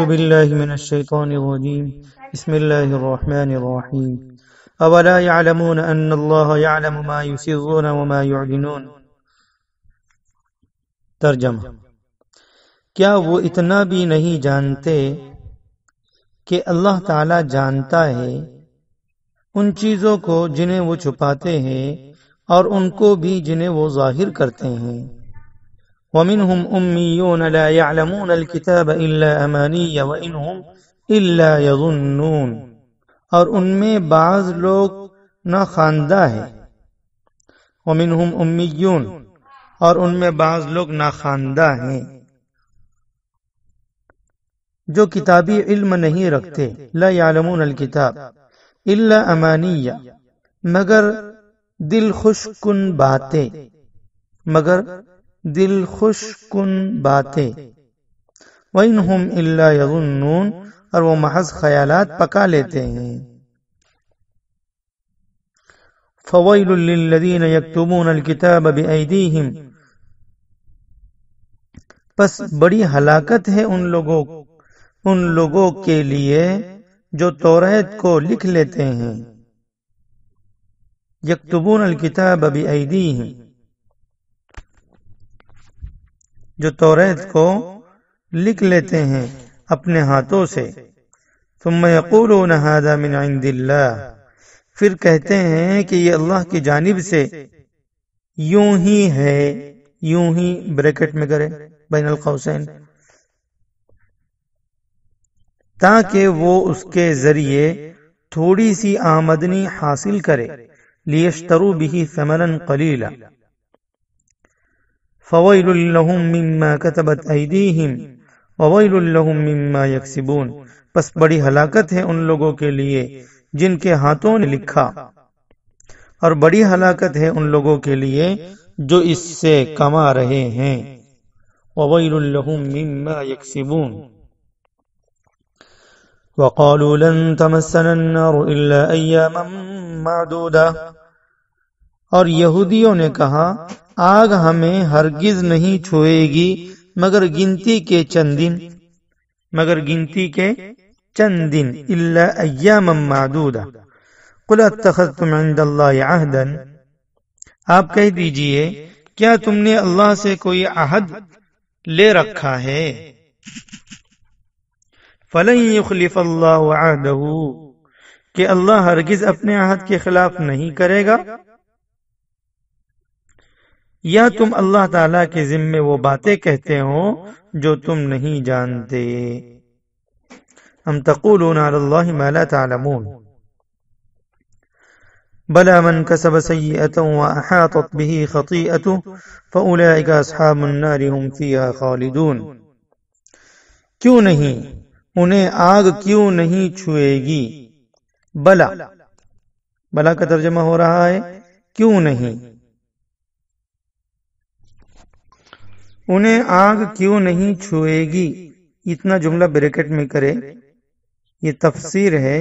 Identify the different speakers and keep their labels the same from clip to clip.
Speaker 1: أعوذ بالله من الشيطان الرجيم بسم الله الرحمن الرحيم أولا يعلمون أن الله يعلم ما يسرون وما يعلنون तर्जमा क्या वो इतना भी नहीं जानते कि अल्लाह ताला जानता है उन चीजों को जिन्हें वो छुपाते हैं और उनको भी जिन्हें वो जाहिर करते हैं ومنهم أميون لا يعلمون الكتاب إلا أماني وإنهم إلا يظنون और उनमें बाज लोग न खानदा है वमिन हम उम्मीयून और उनमें बाज लोग ना खानदा हैं जो किताबी इल्म नहीं रखते लालमून अल किताब इल्ला अमानिया मगर दिल खुश कुन बातें मगर दिल खुश कन बातें वही हम यगुन्नून और वो महज ख्यालात पका लेते हैं फ़वैलदीन यकतबून अलकिताब बईदीम बस बड़ी हलाकत है उन लोगों ان لوگوں के लिए جو तोरहत کو لکھ لیتے ہیں यकतबून अलकिताब बईदीम जो तोरेत को लिख लेते हैं अपने हाथों से तुम फिर कहते हैं कि ये अल्लाह की जानिब से यूं ही है यूं ही ब्रैकेट में करे बैनल कौसैन ताकि वो उसके जरिए थोड़ी सी आमदनी हासिल करे लियशतरु भी समरन कलीला फ़वैल लहुम मिम्मा कतबत ऐदीहिम ववैल लहुम मिम्मा यकसिबून बस बड़ी हलाकत है उन लोगों के लिए जिनके हाथों ने लिखा और बड़ी हलाकत है उन लोगों के लिए जो इससे कमा रहे हैं ववैल लहुम मिम्मा यकसिबून وقالوا لن تمسنا النار إلا أياما معدودة और यहूदियों ने कहा आग हमें हरगिज नहीं छुएगी मगर गिनती के चंद दिन मगर गिनती के चंद दिन इल्लादूदा कुल आप कह दीजिए क्या तुमने अल्लाह से कोई आहद ले रखा है फलखलिफल्लाहदहू खलीफ अल्लाह हरगिज अपने आहद के खिलाफ नहीं करेगा या तुम अल्लाह ताला के जिम्मे वो बातें कहते हो जो तुम नहीं जानते हम तकूल माला بلى من كسب سيئة وأحاطت به خطيئته فأولئك أصحاب النار هم فيها خالدون क्यों नहीं उन्हें आग क्यों नहीं छुएगी बला बला का तर्जमा हो रहा है क्यों नहीं उन्हें आग क्यों नहीं छुएगी इतना जुमला ब्रैकेट में करे ये तफसीर है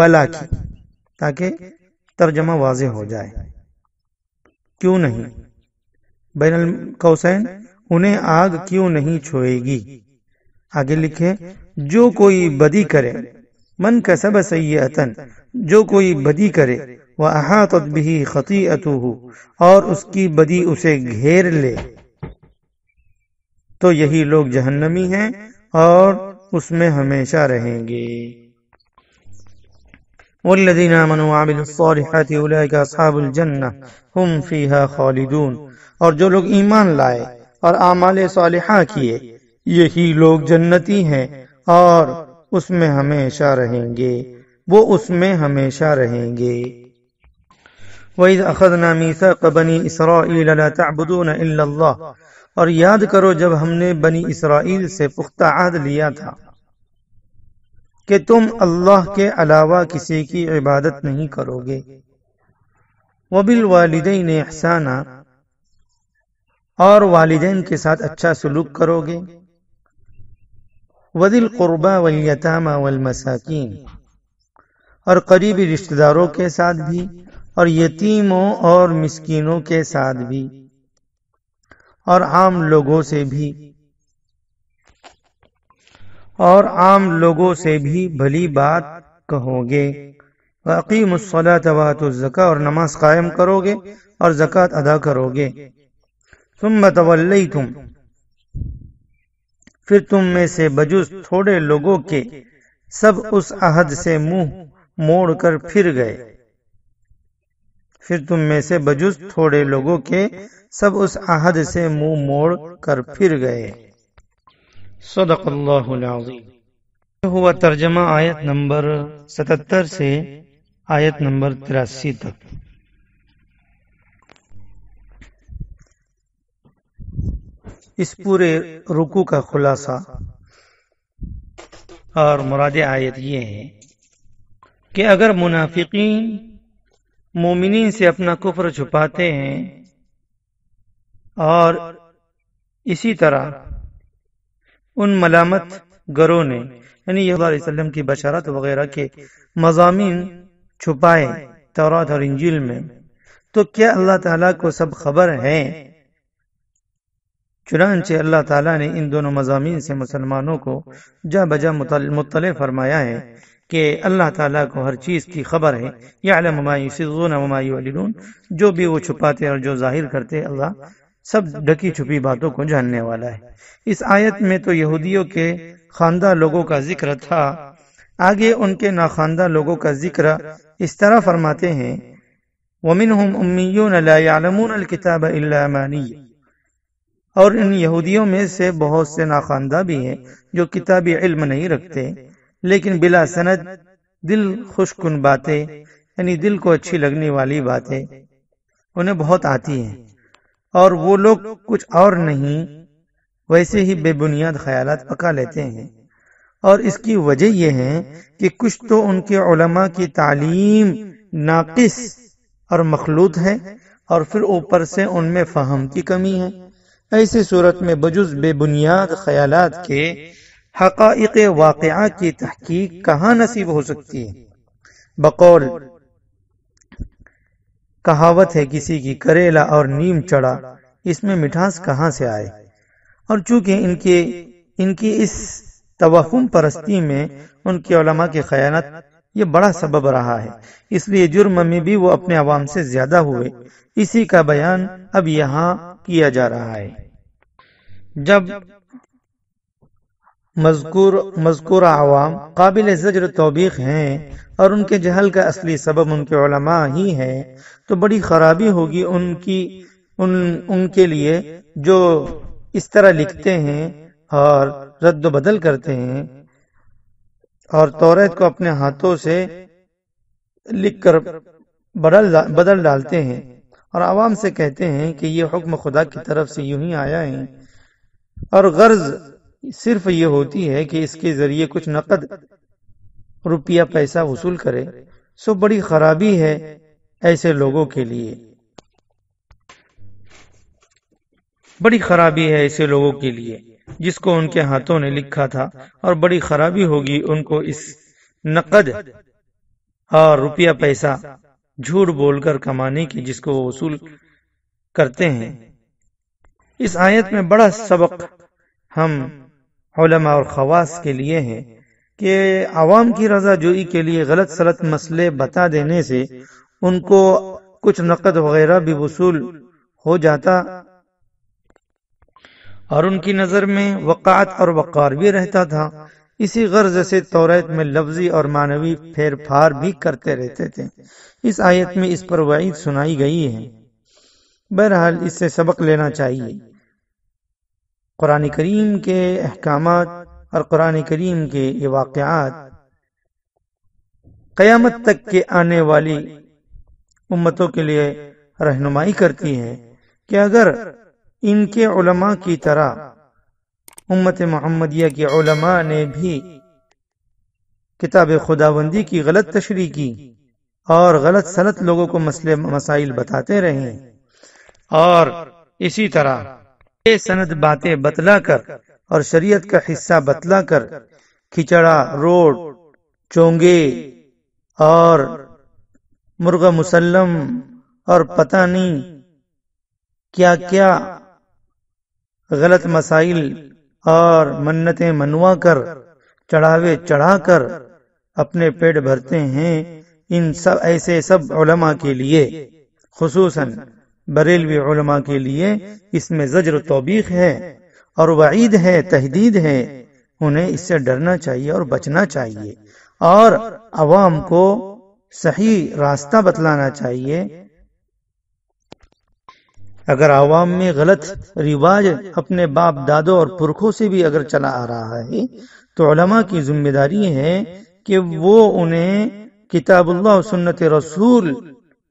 Speaker 1: बला की ताकि तर्जमा वाज हो जाए क्यों नहीं बैन कौसैन उन्हें आग क्यों नहीं छुएगी आगे लिखे जो कोई बदी करे मन कसब सैतन जो कोई बदी करे वह अहा भी खती और उसकी बदी उसे घेर ले तो यही लोग जहन्नमी हैं और उसमें हमेशा रहेंगे والذين آمنوا وعملوا الصالحات और जो लोग ईमान लाए और आमाल सालिहा किए यही लोग जन्नती हैं और उसमें हमेशा रहेंगे वो उसमें हमेशा रहेंगे वही अखदना मीसा कबनी इसरा और याद करो जब हमने बनी इसराइल से पुख्ता आद लिया था कि तुम अल्लाह के अलावा किसी की इबादत नहीं करोगे वबिल वालदे ने एहसाना और वालदेन के साथ अच्छा सलूक करोगे वदिल कुर्बा वलयतामा वलमसाकिन और करीबी रिश्तेदारों के साथ भी और यतीमों और मिसकीनों के साथ भी और आम लोगों से भी और आम लोगों से भी भली बात कहोगे वाकई मुसला जक़ा और नमाज कायम करोगे और जक़ात अदा करोगे तुम तवल्लई तुम फिर तुम में से बजुस थोड़े लोगों के सब उस अहद से मुंह मोड़ कर फिर गए फिर तुम में से बजुस थोड़े लोगों के सब उस आहद से मुंह मोड़ कर फिर गए हुआ तर्जमा आयत नंबर सतहत्तर से आयत नंबर तिरासी तक इस पूरे रुकू का खुलासा और मुराद आयत ये है कि अगर मुनाफिकीन मोमिन से अपना कुफर छुपाते हैं और इसी तरह उन मलामत गरों ने यानी वसल्लम की बशरत वगैरह के मजामी छुपाए तौरात और इंजिल में तो क्या अल्लाह ताला को सब खबर है चुनानचे अल्लाह ताला ने इन दोनों मजामी से मुसलमानों को जा बजा मुतल फरमाया है कि अल्लाह ताला को हर चीज़ की खबर है या अलमाई सिजून ममाई वलून जो भी वो छुपाते और जो जाहिर करते अल्लाह सब ढकी छुपी बातों को जानने वाला है इस आयत में तो यहूदियों के खानदा लोगों का जिक्र था आगे उनके नाखानदा लोगों का जिक्र इस तरह फरमाते हैं वमिन उम्मीन किताब अल्लामानी और इन यहूदियों में से बहुत से नाखानदा भी हैं जो किताबी इल्म नहीं रखते लेकिन बिला सनद दिल खुशकुन बातें यानी दिल को अच्छी लगने वाली बातें उन्हें बहुत आती हैं और वो लोग कुछ और नहीं वैसे ही बेबुनियाद ख्याल पका लेते हैं और इसकी वजह यह है कि कुछ तो उनके उलमा की तालीम नाकिस और मखलूत है और फिर ऊपर से उनमें फहम की कमी है ऐसे सूरत में बजुज बेबुनियाद ख्याल के हक़ वाक़ की तहकीक कहाँ नसीब हो सकती है बकौल कहावत है किसी की करेला और नीम चढ़ा इसमें मिठास कहाँ से आए और चूंकि इनके इनकी इस तवहम परस्ती में उनके उलमा के खयानत ये बड़ा सबब रहा है इसलिए जुर्म में भी वो अपने आवाम से ज्यादा हुए इसी का बयान अब यहाँ किया जा रहा है जब मजकूर मजकूर आवाम काबिल जजर तोबीक हैं और उनके जहल का असली सबब उनके उलमा ही है तो बड़ी खराबी होगी उनकी उन उनके लिए जो इस तरह लिखते हैं और रद्द बदल करते हैं और तौरत को अपने हाथों से लिख कर बदल बदल डालते हैं और आवाम से कहते हैं कि ये हुक्म खुदा की तरफ से यूं ही आया है और गर्ज सिर्फ ये होती है कि इसके जरिए कुछ नकद रुपया पैसा वसूल करे सो बड़ी खराबी है ऐसे लोगों के लिए बड़ी खराबी है ऐसे लोगों के लिए जिसको उनके हाथों ने लिखा था और बड़ी खराबी होगी उनको इस नकद और रुपया पैसा झूठ बोलकर कमाने की जिसको वो वसूल करते हैं इस आयत में बड़ा सबक हम और खवास के लिए है कि आवाम की रजा जोई के लिए गलत सलत मसले बता देने से उनको कुछ नकद वगैरह भी वसूल हो जाता और उनकी नज़र में वक़ात और वक़ार भी रहता था इसी गर्ज से तौरात में लफ्जी और मानवी फेरफार भी करते रहते थे इस आयत में इस पर वईद सुनाई गई है बहरहाल इससे सबक लेना चाहिए कुरान करीम के अहकाम और कुरान करीम के ये वाक़ात क़यामत तक के आने वाली उम्मतों के लिए रहनुमाई करती है कि अगर इनके उलमा की तरह उम्मत महमदिया के उलमा ने भी किताब खुदाबंदी की गलत तशरी की और गलत सलत लोगों को मसले मसाइल बताते रहे और इसी तरह ये सनद बातें बतला कर और शरीयत का हिस्सा बतला कर खिचड़ा रोड चोंगे और मुर्गा मुसलम और पता नहीं क्या क्या गलत मसाइल और मन्नतें मनवा कर चढ़ावे चढ़ा कर अपने पेट भरते हैं इन सब ऐसे सब उलमा के लिए खसूसन बरेलवी उलमा के लिए इसमें जजर तोबीक है और वईद है तहदीद है उन्हें इससे डरना चाहिए और बचना चाहिए और आवाम को सही रास्ता बतलाना चाहिए अगर आवाम में गलत रिवाज अपने बाप दादो और पुरखों से भी अगर चला आ रहा है तो उलमा की जिम्मेदारी है कि वो उन्हें किताबुल्लाह सुन्नत रसूल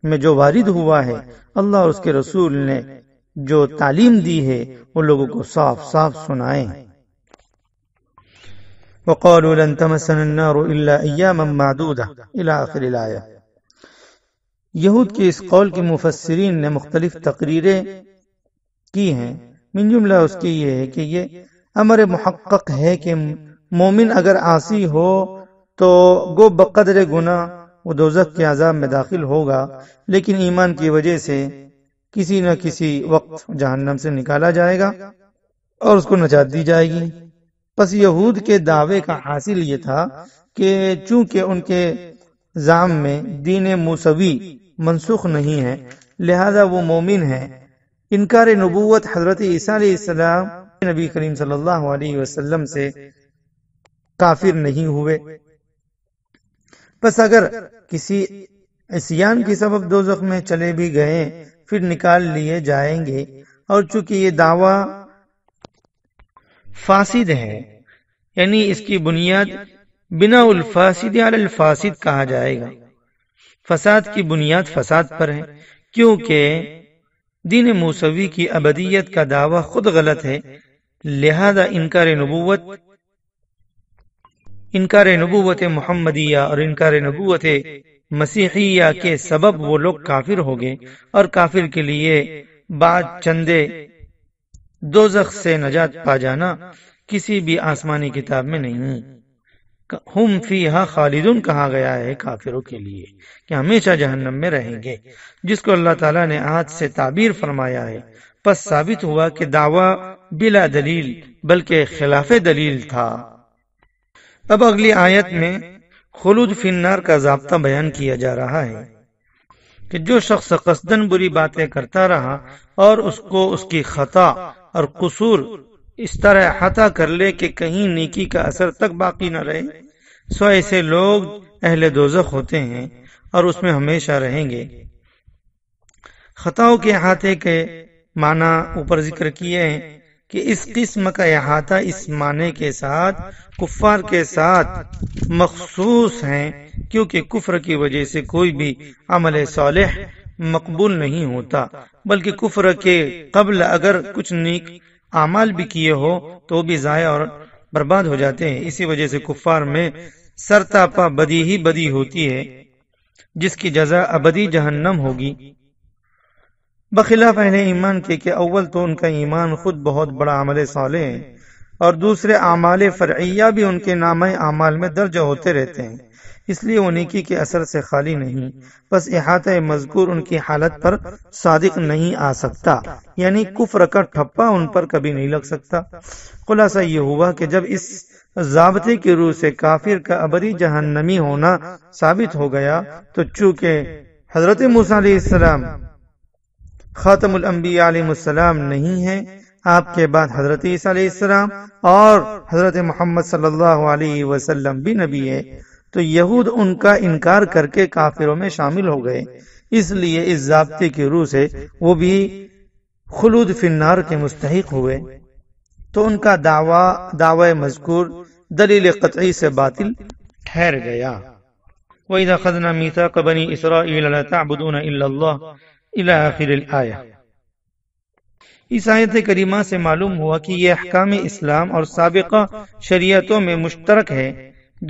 Speaker 1: में जो वारिद हुआ है अल्लाह और उसके रसूल ने जो तालीम दी है वो लोगों को साफ साफ सुनाए لن تمسنا النار الا اياما معدوده الى اخر الايه يهود کے اس इस कौल के نے ने मुख्तलिफ کی की من جملہ اس उसके ये है کہ یہ अमर محقق है کہ मोमिन अगर आसी हो तो गो بقدر गुना वो दोजक के अजाब में दाखिल होगा लेकिन ईमान की वजह से किसी न किसी वक्त जहन्नम से निकाला जाएगा और उसको नजात दी जाएगी बस यहूद के दावे का हासिल ये था कि चूंकि उनके जाम में दीन मूसवी मनसुख नहीं है लिहाजा वो मोमिन है इनकार नबूवत हजरत ईसा नबी करीम सल्लल्लाहु से काफिर नहीं हुए बस अगर किसी सियान के सबब दोजख में चले भी गए फिर निकाल लिए जाएंगे और चूंकि ये दावा फासिद है यानी इसकी बुनियाद बिना उल्फासिद अलफासिद कहा जाएगा फसाद की बुनियाद फसाद पर है क्योंकि दीन मूसवी की अबदियत का दावा खुद गलत है लिहाजा इनकार नबूवत इनकार नबूवत मोहम्मदिया और इनकार नबूवत मसीहिया के सबब वो लोग काफिर हो गए और काफिर के लिए बाद चंदे दो दोजख से नजात पा जाना किसी भी आसमानी किताब में नहीं हम फी यहाँ खालिदुन कहा गया है काफिरों के लिए कि हमेशा जहन्नम में रहेंगे जिसको अल्लाह ताला ने आज से ताबीर फरमाया है पस साबित हुआ कि दावा बिला दलील बल्कि खिलाफ दलील था अब अगली आयत में खुलूद फिन्नार का जबता बयान किया जा रहा है कि जो शख्स कसदन बुरी बातें करता रहा और उसको उसकी खता और कसूर इस तरह हता कर ले कि कहीं नेकी का असर तक बाकी न रहे सो ऐसे लोग अहले दोजख होते हैं और उसमें हमेशा रहेंगे खताओं के हाथे के माना ऊपर जिक्र किए हैं कि इस किस्म का अहाता इस माने के साथ कुफार के साथ मखसूस है क्योंकि कुफर की वजह से कोई भी अमल साल मकबूल नहीं होता बल्कि कुफर के कबल अगर कुछ नीक अमाल भी किए हो तो भी जया और बर्बाद हो जाते हैं इसी वजह से कुफार में सरतापा बदी ही बदी होती है जिसकी जजा अबदी जहन्नम होगी बखिला पहले ईमान के कि अव्वल तो उनका ईमान खुद बहुत बड़ा अमल साले है और दूसरे अमाल फ़रैया भी उनके नाम अमाल में दर्ज होते रहते हैं इसलिए वो निकी के असर से खाली नहीं बस अहात मजकूर उनकी हालत पर सादिक नहीं आ सकता यानी कुफर का ठप्पा उन पर कभी नहीं लग सकता खुलासा ये हुआ कि जब इस जबते के रूह से काफिर का अबरी जहन्नमी होना साबित हो गया तो चूंकि हजरत मूसा ख़ातमबियाम नहीं है आपके बाद हजरत ईसीम और हजरत मोहम्मद सल्लल्लाहु अलैहि वसल्लम भी नबी है तो यहूद उनका इनकार करके काफिरों में शामिल हो गए इसलिए इस जबते की रूह से वो भी खलूद फिन्नार के मुस्तक हुए तो उनका दावा दावा मजकूर दलील कतई से बातिल ठहर गया إِسْرَائِيلَ لَا تَعْبُدُونَ إِلَّا इसरा इस आयत करीमा से मालूम हुआ कि यह अहकाम इस्लाम और सबका शरीयतों में मुश्तरक है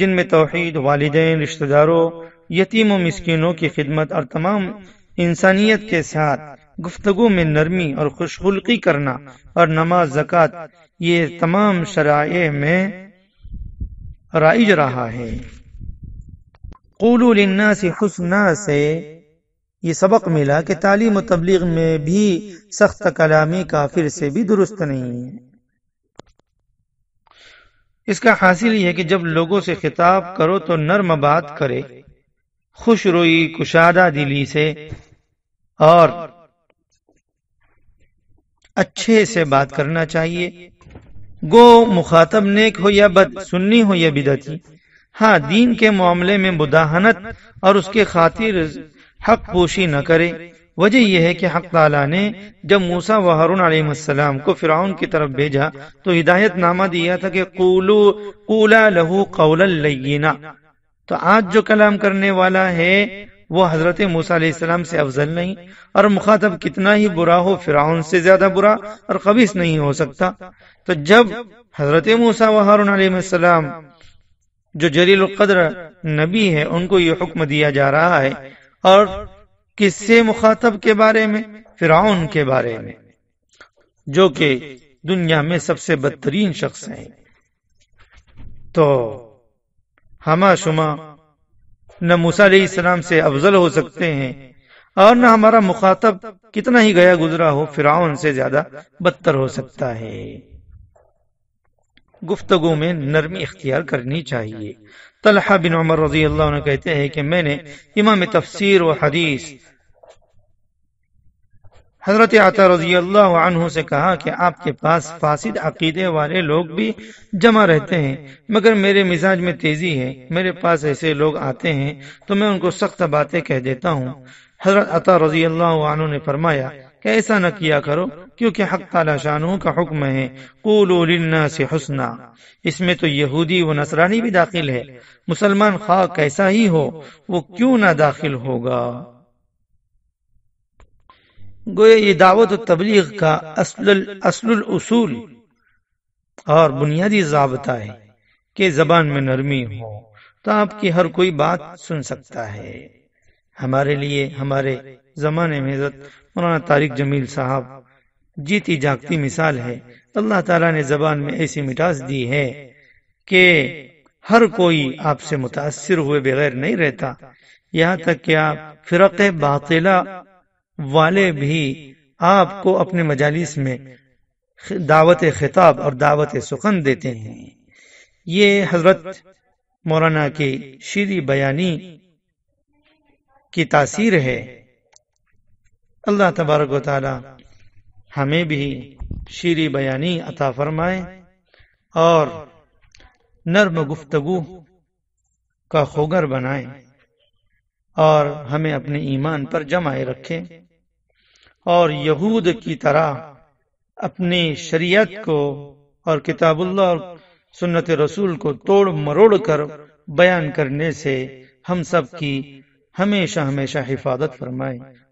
Speaker 1: जिनमें तोहद वालदे रिश्तेदारों यतीम व मस्किनों की खिदमत और तमाम इंसानियत के साथ गुफ्तगु में नरमी और खुशखुल्की करना और नमाज जक़ात ये तमाम शराय में राइज रहा है से खुशना से ये सबक मिला कि तालीम तबलीग में भी सख्त कलामी काफिर से भी दुरुस्त नहीं है इसका हासिल यह कि जब लोगों से खिताब करो तो नर्म बात करे खुश रोई कुशादा दिली से और अच्छे से बात करना चाहिए गो मुखातब नेक हो या बद सुन्नी हो या बिदती हाँ दीन के मामले में मुदाहनत और उसके खातिर हक पोशी न करे वजह यह है कि हक ताला ने जब मूसा व हारून सलाम को फिराउन की तरफ भेजा तो हिदायत नामा दिया था कि कूलू कूला लहू कौल लयना तो आज जो कलाम करने वाला है वो हजरत मूसा से अफजल नहीं और मुखातब कितना ही बुरा हो फिराउन से ज्यादा बुरा और कबीस नहीं हो सकता तो जब हजरत मूसा व हारून सलाम जो जलील कदर नबी है उनको ये हुक्म दिया जा रहा है और किससे मुखातब के बारे में फिराउन के बारे में जो कि दुनिया में सबसे बदतरीन शख्स हैं तो हम शुमा न मूसा सलाम से अफजल हो सकते हैं और न हमारा मुखातब कितना ही गया गुजरा हो फिराउन से ज्यादा बदतर हो सकता है गुफ्तगु में नरमी इख्तियार करनी चाहिए तलहा बिन उमर रजी अल्लाह ने कहते हैं कि मैंने इमाम तफसीर व हदीस हजरत आता रजी अल्लाह से कहा कि आपके पास फासिद अकीदे वाले लोग भी जमा रहते हैं मगर मेरे मिजाज में तेजी है मेरे पास ऐसे लोग आते हैं तो मैं उनको सख्त बातें कह देता हूँ हजरत अता रजी अल्लाह ने फरमाया ऐसा न किया करो क्योंकि हक तला शानों का हुक्म है कोलोलना से हुसना इसमें तो यहूदी व नसरानी भी दाखिल है मुसलमान खा कैसा ही हो वो क्यों ना दाखिल होगा गोया ये दावत तबलीग का असल असलुल उसूल और बुनियादी जबता है कि जबान में नरमी हो तो आपकी हर कोई बात सुन सकता है हमारे लिए हमारे जमाने में मौलाना तारिक जमील साहब जीती जागती मिसाल है अल्लाह ताला ने जबान में ऐसी मिठास दी है कि हर कोई आपसे मुतासर हुए बगैर नहीं रहता यहाँ तक कि आप फिर बातिला वाले भी आपको अपने मजालिस में दावत खिताब और दावत सुखन देते हैं ये हजरत मौलाना की शीरी बयानी की तासीर है अल्लाह तबारक हमें भी शीरी बयानी अता फरमाए और नर्म गुफ्तगु का खोगर बनाए और हमें अपने ईमान पर जमाए रखे और यहूद की तरह अपनी शरीयत को और किताबुल्ला और सुन्नत रसूल को तोड़ मरोड़ कर बयान करने से हम सब की हमेशा हमेशा हिफाजत फरमाए